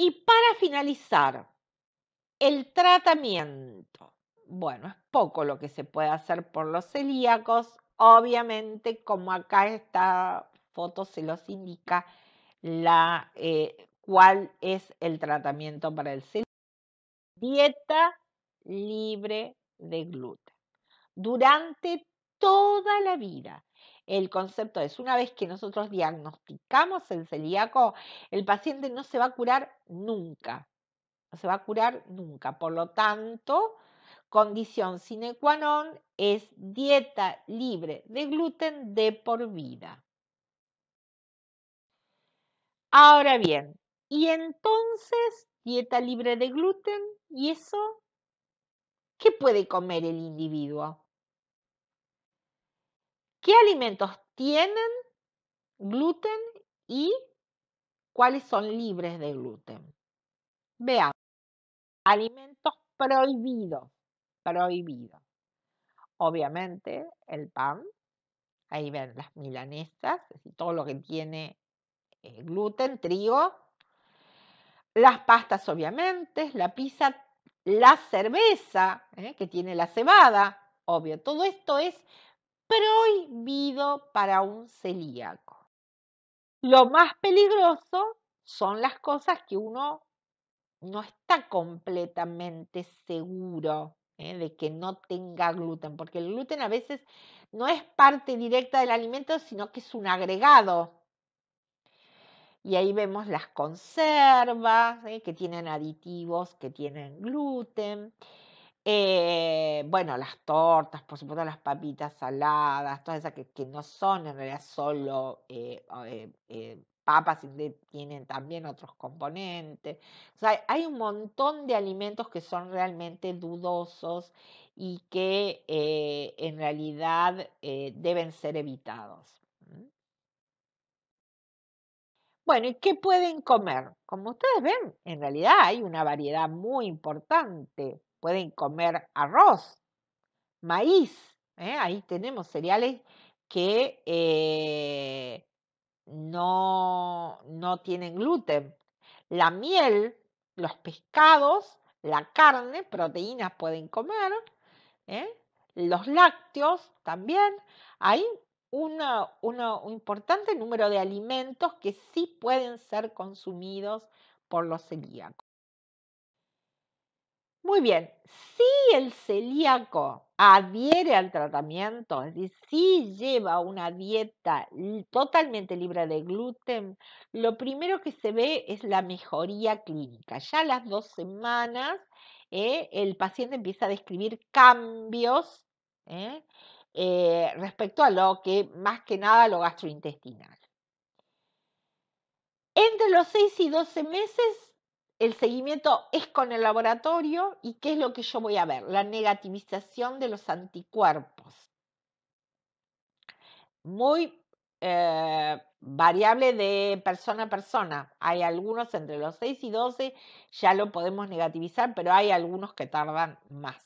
Y para finalizar, el tratamiento. Bueno, es poco lo que se puede hacer por los celíacos. Obviamente, como acá esta foto se los indica, la, eh, cuál es el tratamiento para el celíaco. Dieta libre de gluten. Durante toda la vida el concepto es, una vez que nosotros diagnosticamos el celíaco, el paciente no se va a curar nunca, no se va a curar nunca. Por lo tanto, condición sine qua non es dieta libre de gluten de por vida. Ahora bien, ¿y entonces dieta libre de gluten? ¿Y eso? ¿Qué puede comer el individuo? ¿Qué alimentos tienen gluten y cuáles son libres de gluten? Veamos. Alimentos prohibidos. Prohibidos. Obviamente el pan. Ahí ven las milanesas, todo lo que tiene eh, gluten, trigo. Las pastas, obviamente, la pizza, la cerveza, ¿eh? que tiene la cebada, obvio. Todo esto es prohibido para un celíaco. Lo más peligroso son las cosas que uno no está completamente seguro ¿eh? de que no tenga gluten, porque el gluten a veces no es parte directa del alimento, sino que es un agregado. Y ahí vemos las conservas ¿eh? que tienen aditivos, que tienen gluten. Eh, bueno, las tortas, por supuesto, las papitas saladas, todas esas que, no son en realidad solo eh, eh, eh papas, tienen también otros componentes. O sea, hay un montón de alimentos que son realmente dudosos y que en realidad deben ser evitados. Bueno, ¿y qué pueden comer? Como ustedes ven, en realidad hay una variedad muy importante pueden comer arroz, maíz, ¿eh? ahí tenemos cereales que eh, no, no tienen gluten. La miel, los pescados, la carne, proteínas pueden comer, ¿eh? los lácteos también. Hay un importante número de alimentos que sí pueden ser consumidos por los celíacos. Muy bien, si el celíaco adhiere al tratamiento, es decir, si lleva una dieta totalmente libre de gluten, lo primero que se ve es la mejoría clínica. Ya a las dos semanas eh, el paciente empieza a describir cambios eh, eh, respecto a lo que más que nada lo gastrointestinal. Entre los 6 y 12 meses el seguimiento es con el laboratorio y qué es lo que yo voy a ver, la negativización de los anticuerpos. Muy eh, variable de persona a persona. Hay algunos entre los 6 y 12, ya lo podemos negativizar, pero hay algunos que tardan más.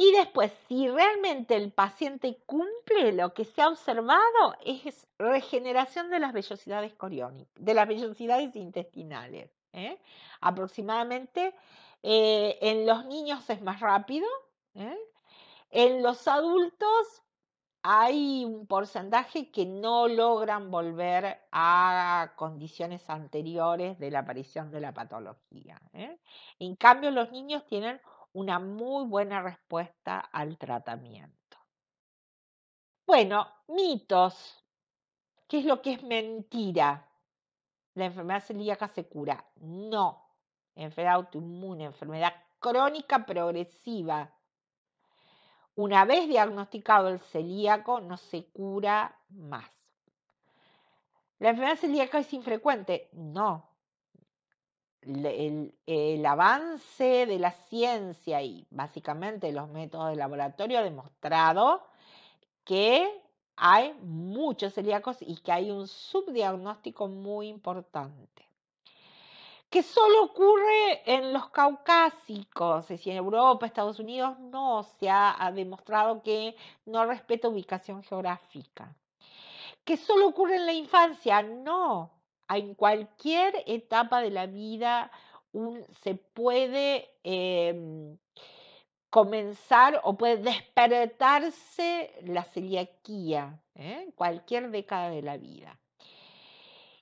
Y después, si realmente el paciente cumple lo que se ha observado, es regeneración de las vellosidades coriónicas, de las vellosidades intestinales. ¿eh? Aproximadamente eh, en los niños es más rápido. ¿eh? En los adultos hay un porcentaje que no logran volver a condiciones anteriores de la aparición de la patología. En cambio, los niños tienen una muy buena respuesta al tratamiento. Bueno, mitos. ¿Qué es lo que es mentira? ¿La enfermedad celíaca se cura? No. Enfermedad autoinmune, enfermedad crónica progresiva. Una vez diagnosticado el celíaco, no se cura más. ¿La enfermedad celíaca es infrecuente? No el, avance de la ciencia y básicamente los métodos de laboratorio ha demostrado que hay muchos celíacos y que hay un subdiagnóstico muy importante, que solo ocurre en los caucásicos, es decir, en Europa, Estados Unidos, no se ha, ha demostrado que no respeta ubicación geográfica, que solo ocurre en la infancia, no, en cualquier etapa de la vida se puede em, comenzar o puede despertarse la celiaquía, ¿eh? en cualquier década de la vida.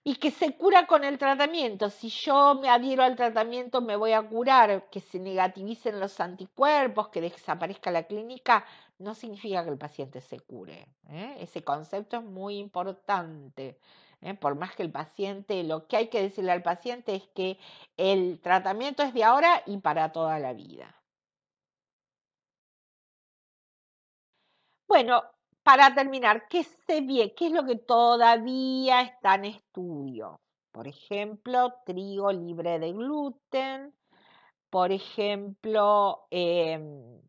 Y que se cura con el tratamiento. Si yo me adhiero al tratamiento, me voy a curar. Que se negativicen los anticuerpos, que desaparezca la clínica, no significa que el paciente se cure. ¿eh? Ese concepto es muy importante. ¿eh? por más que el paciente, lo que hay que decirle al paciente es que el tratamiento es de ahora y para toda la vida. Bueno, para terminar, ¿qué se ve? ¿Qué es lo que todavía está en estudio? Por ejemplo, trigo libre de gluten, por ejemplo, em,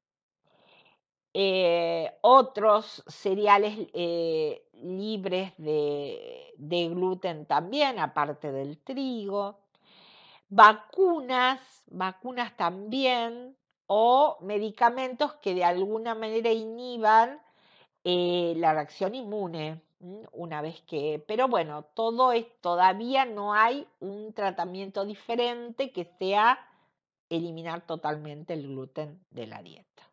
eh, otros cereales eh, libres de, gluten también, aparte del trigo. Vacunas, vacunas también, o medicamentos que de alguna manera inhiban eh, la reacción inmune una vez que, pero bueno, todo es, todavía no hay un tratamiento diferente que sea eliminar totalmente el gluten de la dieta.